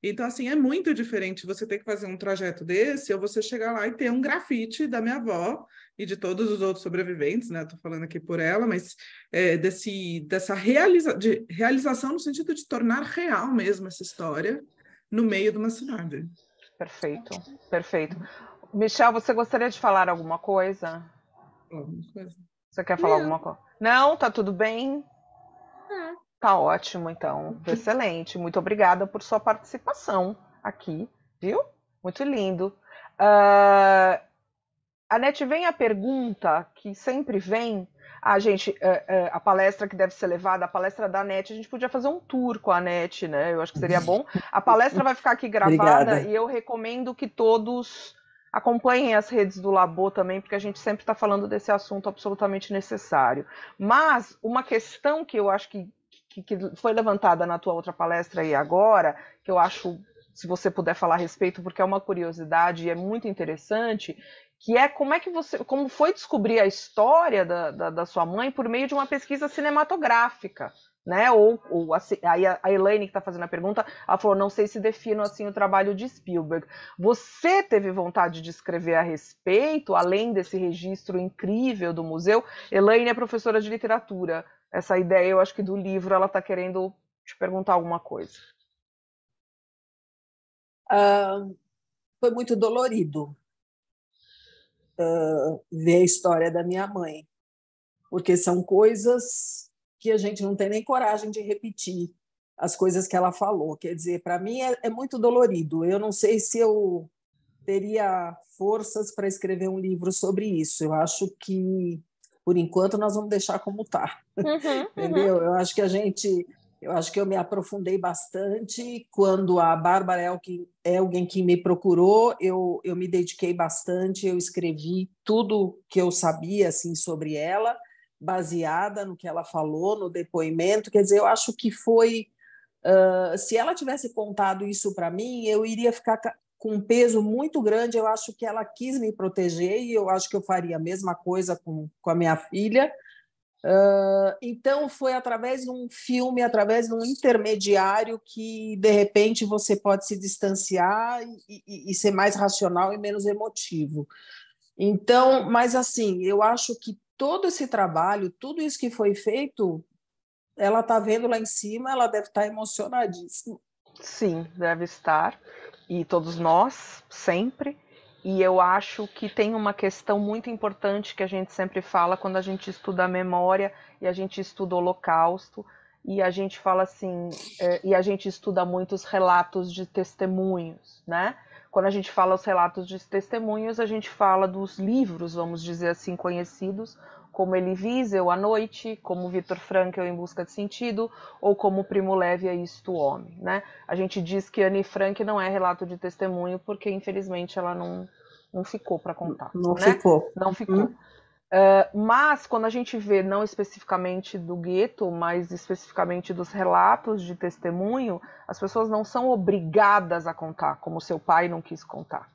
Então, assim, é muito diferente você ter que fazer um trajeto desse ou você chegar lá e ter um grafite da minha avó e de todos os outros sobreviventes, né? Estou falando aqui por ela, mas é, desse, dessa realiza de realização no sentido de tornar real mesmo essa história no meio de uma cidade. Perfeito, perfeito. Michel, você gostaria de falar
alguma coisa? Alguma coisa. Você quer falar Não. alguma coisa? Não, tá tudo bem? Tá ótimo, então. Excelente. Muito obrigada por sua participação aqui, viu? Muito lindo. Uh, ah, Nete vem a pergunta que sempre vem. A ah, gente, uh, uh, a palestra que deve ser levada, a palestra da Net a gente podia fazer um tour com a Net, né? Eu acho que seria bom. A palestra vai ficar aqui gravada Obrigada. e eu recomendo que todos Acompanhem as redes do Labo também, porque a gente sempre está falando desse assunto absolutamente necessário. Mas uma questão que eu acho que, que, que, foi levantada na tua outra palestra e agora, que eu acho, se você puder falar a respeito, porque é uma curiosidade e é muito interessante, que é como é que você, como foi descobrir a história da, da, da sua mãe por meio de uma pesquisa cinematográfica né? Ou, ou a, a Elaine que está fazendo a pergunta, ela falou: não sei se defino assim o trabalho de Spielberg. Você teve vontade de escrever a respeito, além desse registro incrível do museu? Elaine é professora de literatura. Essa ideia, eu acho que do livro, ela está querendo te perguntar alguma coisa. Uh, foi muito dolorido uh, ver a história da minha mãe, porque são coisas que a gente não tem nem coragem de repetir as coisas que ela falou. Quer dizer, para mim é, é, muito dolorido. Eu não sei se eu teria forças para escrever um livro sobre isso. Eu acho que, por enquanto, nós vamos deixar como está. Uhum, Entendeu? Uhum. Eu acho que a gente. Eu acho que eu me aprofundei bastante. Quando a Bárbara é, é alguém que me procurou, eu, eu me dediquei bastante, eu escrevi tudo que eu sabia assim sobre ela baseada no que ela falou, no depoimento. Quer dizer, eu acho que foi. Uh, se ela tivesse contado isso para mim, eu iria ficar com um peso muito grande. Eu acho que ela quis me proteger e eu acho que eu faria a mesma coisa com, com a minha filha. Uh, então, foi através de um filme, através de um intermediário, que de repente você pode se distanciar e, e, e ser mais racional e menos emotivo. Então, mas assim, eu acho que todo esse trabalho, tudo isso que foi feito, ela está vendo lá em cima, ela deve estar tá emocionadíssima. Sim, deve estar. E todos nós, sempre. E eu acho que tem uma questão muito importante que a gente sempre fala quando a gente estuda a memória e a gente estuda o Holocausto e a gente fala assim, eh, e a gente estuda muitos relatos de testemunhos, né? Quando a gente fala os relatos de testemunhos, a gente fala dos livros, vamos dizer assim, conhecidos, como Elie Wiesel, A Noite, como Victor Frankl, Em Busca de Sentido, ou como Primo Levi, a Isto Homem. Né? A gente diz que Anne Frank não é relato de testemunho, porque infelizmente ela não, não ficou para contar. Não né? ficou. Não ficou. Hum. Eh, mas quando a gente vê, não especificamente do gueto, mas especificamente dos relatos de testemunho, as pessoas não são obrigadas a contar, como seu pai não quis contar.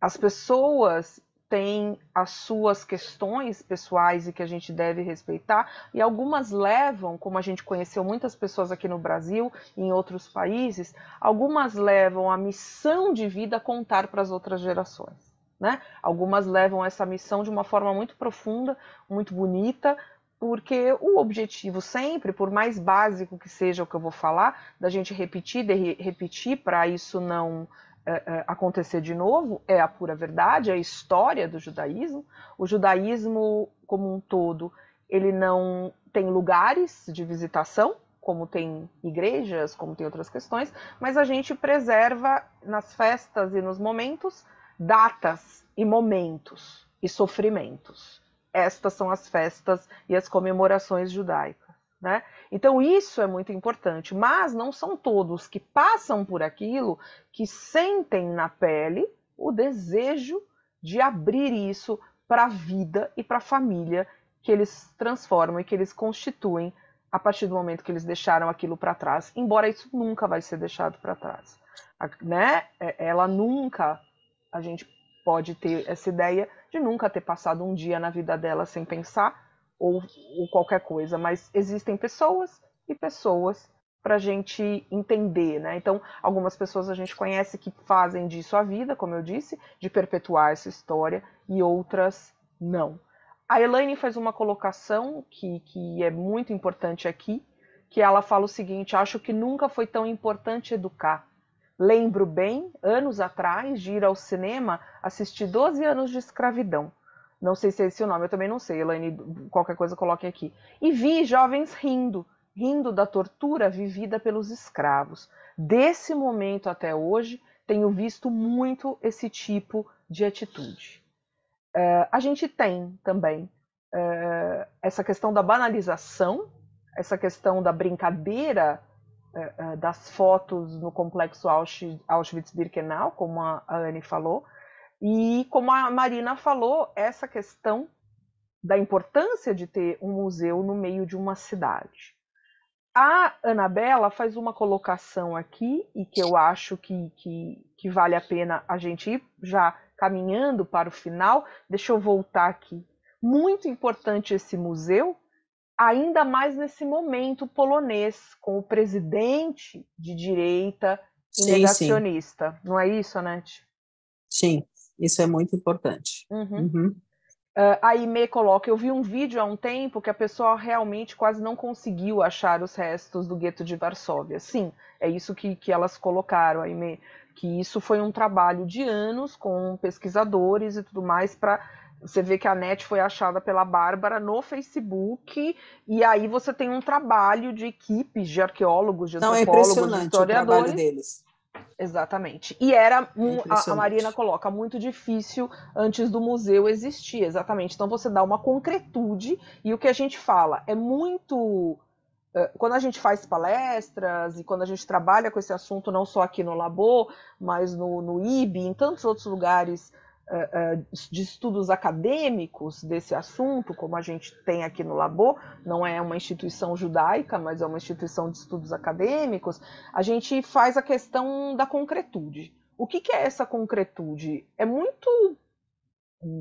As pessoas têm as suas questões pessoais e que a gente deve respeitar, e algumas levam, como a gente conheceu muitas pessoas aqui no Brasil e em outros países, algumas levam a missão de vida contar para as outras gerações. Né? Algumas levam essa missão de uma forma muito profunda, muito bonita, porque o objetivo sempre, por mais básico que seja o que eu vou falar, da gente repetir, re repetir para isso não é, é, acontecer de novo, é a pura verdade, é a história do judaísmo. O judaísmo como um todo, ele não tem lugares de visitação, como tem igrejas, como tem outras questões, mas a gente preserva nas festas e nos momentos datas e momentos e sofrimentos. Estas são as festas e as comemorações judaicas. Né? Então, isso é muito importante, mas não são todos que passam por aquilo que sentem na pele o desejo de abrir isso para a vida e para a família que eles transformam e que eles constituem a partir do momento que eles deixaram aquilo para trás, embora isso nunca vai ser deixado para trás. Né? É, ela nunca a gente pode ter essa ideia de nunca ter passado um dia na vida dela sem pensar ou, ou qualquer coisa, mas existem pessoas e pessoas para a gente entender, né? Então, algumas pessoas a gente conhece que fazem disso a vida, como eu disse, de perpetuar essa história, e outras não. A Elaine faz uma colocação que, que é muito importante aqui, que ela fala o seguinte: acho que nunca foi tão importante educar. Lembro bem, anos atrás, de ir ao cinema assistir 12 anos de escravidão. Não sei se é esse o nome, eu também não sei, Elaine, qualquer coisa coloque aqui. E vi jovens rindo, rindo da tortura vivida pelos escravos. Desse momento até hoje, tenho visto muito esse tipo de atitude. Uh, a gente tem também uh, essa questão da banalização, essa questão da brincadeira é, é, das fotos no complexo Auschwitz-Birkenau, como a Anne falou, e como a Marina falou, essa questão da importância de ter um museu no meio de uma cidade. A Anabela faz uma colocação aqui, e que eu acho que, que, que vale a pena a gente ir já caminhando para o final. Deixa eu voltar aqui. Muito importante esse museu, ainda mais nesse momento polonês, com o presidente de direita e sim, negacionista. Sim. Não é isso, Anete? Sim, isso é muito importante. Uhum. Uhum. Uh, ah, a Ime coloca: Eu vi um vídeo há um tempo que a pessoa realmente quase não conseguiu achar os restos do gueto de Varsóvia. Sim, é isso que, que elas colocaram, a Ime, que isso foi um trabalho de anos com pesquisadores e tudo mais para você vê que a net foi achada pela Bárbara no Facebook, e aí você tem um trabalho de equipes de arqueólogos, de Não, é antropólogos, é de historiadores. O trabalho deles. Exatamente. E era, é um, é a, a Marina coloca, muito difícil antes do museu existir, exatamente. Então você dá uma concretude, e o que a gente fala é muito eh, quando a gente faz palestras e quando a gente trabalha com esse assunto, não só aqui no Labo, mas no, no IB, em tantos outros lugares eh, eh, de estudos acadêmicos desse assunto, como a gente tem aqui no Labor, não é uma instituição judaica, mas é uma instituição de estudos acadêmicos, a gente faz a questão da concretude. O que, que é essa concretude? É muito,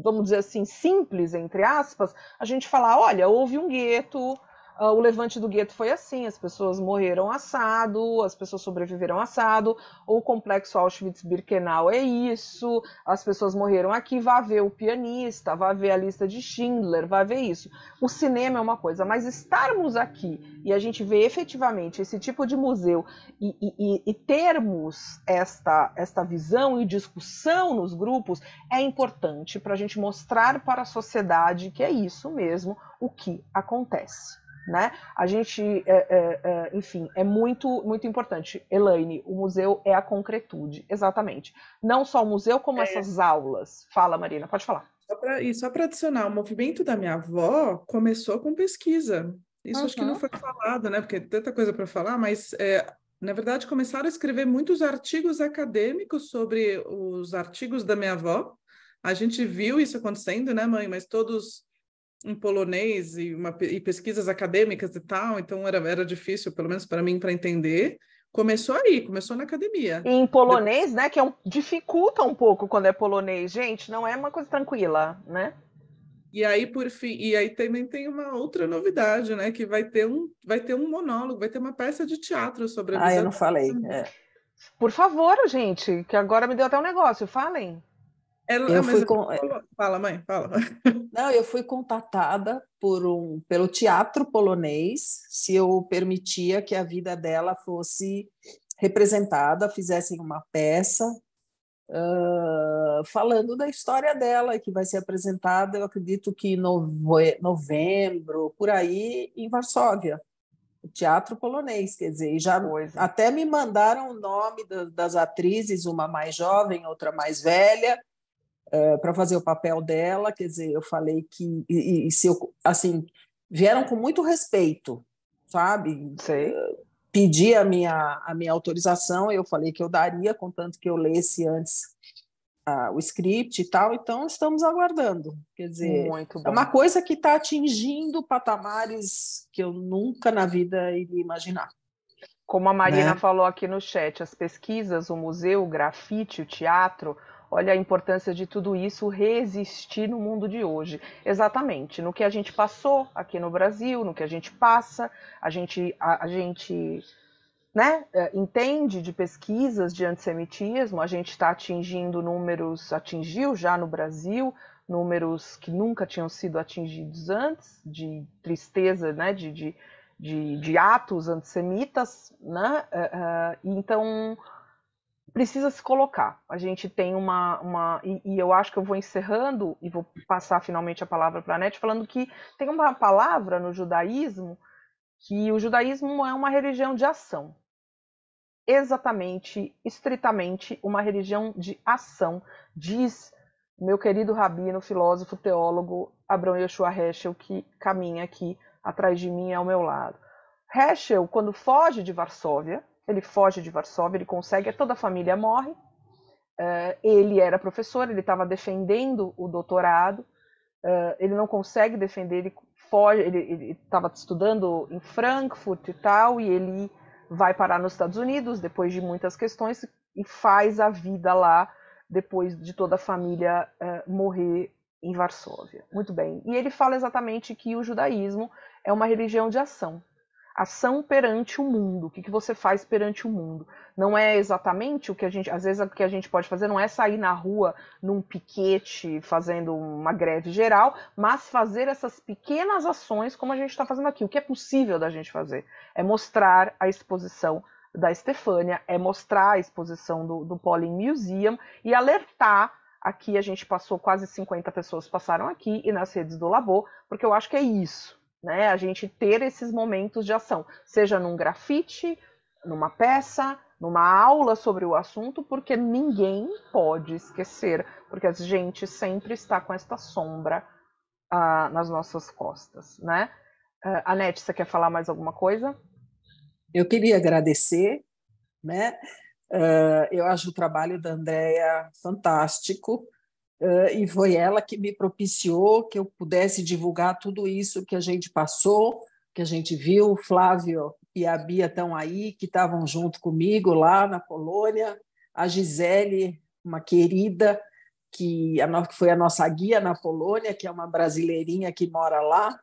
vamos dizer assim, simples, entre aspas, a gente falar: olha, houve um gueto, ah, o levante do gueto foi assim: as pessoas morreram assado, as pessoas sobreviveram assado, o complexo Auschwitz-Birkenau é isso, as pessoas morreram aqui. Vá ver o pianista, vá ver a lista de Schindler, vá ver isso. O cinema é uma coisa, mas estarmos aqui e a gente ver efetivamente esse tipo de museu e, e, e termos esta, esta visão e discussão nos grupos é importante para a gente mostrar para a sociedade que é isso mesmo o que acontece né? A gente, é, é, é, enfim, é muito, muito importante. Elaine, o museu é a concretude, exatamente. Não só o museu, como é. essas aulas. Fala, Marina, pode falar.
Só pra, e só para adicionar, o movimento da minha avó começou com pesquisa. Isso uhum. acho que não foi falado, né? Porque tanta coisa para falar, mas é, na verdade começaram a escrever muitos artigos acadêmicos sobre os artigos da minha avó. A gente viu isso acontecendo, né, mãe? Mas todos em polonês e, uma, e pesquisas acadêmicas e tal, então era, era difícil, pelo menos para mim, para entender. Começou aí, começou na academia. E em polonês,
Depois... né? Que é um, dificulta um pouco quando é polonês, gente, não é uma coisa tranquila,
né? E aí, por fim, e aí também tem uma outra novidade, né? Que vai ter um, vai ter um monólogo, vai ter uma peça de teatro sobre a Ah, eu não falei. É.
Por favor, gente, que agora me deu até um negócio, falem.
É, é, eu fui é con... Fala, mãe, fala.
Não, eu fui contatada por um, pelo teatro polonês se eu permitia que a vida dela fosse representada, fizessem uma peça uh, falando da história dela, que vai ser apresentada, eu acredito que em nove... novembro, por aí, em Varsóvia. O teatro polonês, quer dizer, já Coisa. até me mandaram o nome das atrizes, uma mais jovem, outra mais velha, eh, para fazer o papel dela, quer dizer, eu falei que e, e se eu, assim vieram com muito respeito, sabe? Sei. pedi a minha a minha autorização, eu falei que eu daria, contanto que eu lesse antes uh, o script e tal. Então estamos aguardando, quer dizer, é uma coisa que está atingindo patamares que eu nunca na vida iria imaginar. Como a Marina né? falou aqui no chat, as pesquisas, o museu, o grafite, o teatro, Olha a importância de tudo isso resistir no mundo de hoje. Exatamente, no que a gente passou aqui no Brasil, no que a gente passa, a gente, a, a gente né, é, entende de pesquisas de antissemitismo, a gente está atingindo números, atingiu já no Brasil números que nunca tinham sido atingidos antes, de tristeza, né, de, de, de, de atos antissemitas, né, é, é, então precisa se colocar. A gente tem uma. uma e, e, eu acho que eu vou encerrando e vou passar finalmente a palavra para a Net, falando que tem uma palavra no judaísmo que o judaísmo é uma religião de ação. Exatamente, estritamente, uma religião de ação, diz meu querido rabino, filósofo, teólogo Abrão Yeshua Heschel, que caminha aqui atrás de mim e ao meu lado. Heschel, quando foge de Varsóvia, ele foge de Varsóvia, ele consegue, toda a família morre. Uh, ele era professor, ele estava defendendo o doutorado, uh, ele não consegue defender, ele foge, ele estava estudando em Frankfurt e tal, e ele vai parar nos Estados Unidos depois de muitas questões e faz a vida lá depois de toda a família uh, morrer em Varsóvia. Muito bem. E ele fala exatamente que o judaísmo é uma religião de ação ação perante o mundo, o que, que você faz perante o mundo. Não é exatamente o que a gente, às vezes o que a gente pode fazer não é sair na rua num piquete fazendo uma greve geral, mas fazer essas pequenas ações como a gente está fazendo aqui. O que é possível da gente fazer é mostrar a exposição da Estefânia, é mostrar a exposição do, do Pauline Museum e alertar Aqui a gente passou, quase 50 pessoas passaram aqui e nas redes do Labor, porque eu acho que é isso né? A gente ter esses momentos de ação, seja num grafite, numa peça, numa aula sobre o assunto, porque ninguém pode esquecer, porque a gente sempre está com esta sombra ah, nas nossas costas, né? Uh, Anete, você quer falar mais alguma coisa? Eu queria agradecer, né? Uh, eu acho o trabalho da Andrea fantástico. Uh, e foi ela que me propiciou que eu pudesse divulgar tudo isso que a gente passou, que a gente viu. O Flávio e a Bia estão aí, que estavam junto comigo lá na Polônia. A Gisele, uma querida, que, a que foi a nossa guia na Polônia, que é uma brasileirinha que mora lá.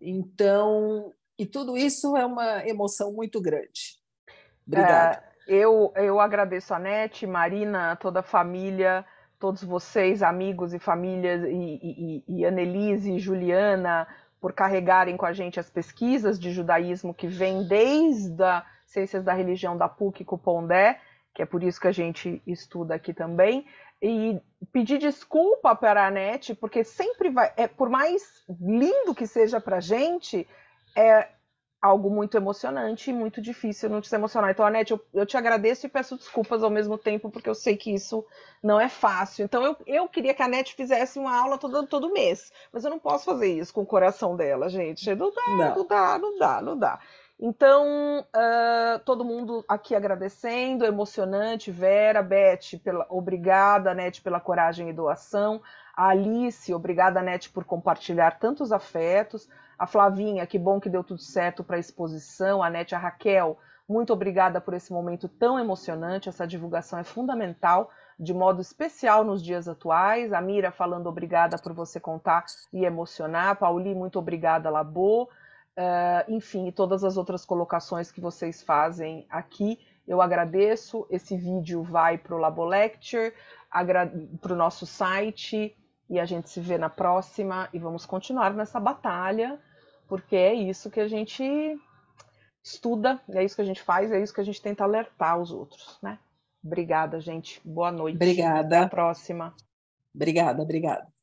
Então, e tudo isso é uma emoção muito grande. Obrigada. É, eu, eu agradeço a Nete, Marina, toda a família todos vocês, amigos e famílias, e, e, e Annelise e Juliana, por carregarem com a gente as pesquisas de judaísmo que vem desde a Ciências da Religião da PUC com o Pondé, que é por isso que a gente estuda aqui também, e pedir desculpa para a NET, porque sempre vai, é, por mais lindo que seja para a gente, é, algo muito emocionante e muito difícil não te emocionar. Então, Anete, eu, eu, te agradeço e peço desculpas ao mesmo tempo, porque eu sei que isso não é fácil. Então, eu, eu queria que a Anete fizesse uma aula todo, todo mês, mas eu não posso fazer isso com o coração dela, gente. Não dá, não, não dá, não dá, não dá. Então, uh, todo mundo aqui agradecendo, emocionante, Vera, Beth, pela, obrigada, Anete, pela coragem e doação. A Alice, obrigada, Anete, por compartilhar tantos afetos. A Flavinha, que bom que deu tudo certo para a exposição. A Nete, a Raquel, muito obrigada por esse momento tão emocionante. Essa divulgação é fundamental, de modo especial nos dias atuais. A Mira falando obrigada por você contar e emocionar. Pauli, muito obrigada, Labo. Uh, ah, enfim, e todas as outras colocações que vocês fazem aqui. Eu agradeço. Esse vídeo vai para o Labo Lecture, para o nosso site, e a gente se vê na próxima. E vamos continuar nessa batalha porque é isso que a gente estuda, é isso que a gente faz, é isso que a gente tenta alertar os outros, né? Obrigada, gente. Boa noite. Obrigada. Até a próxima. Obrigada, obrigada.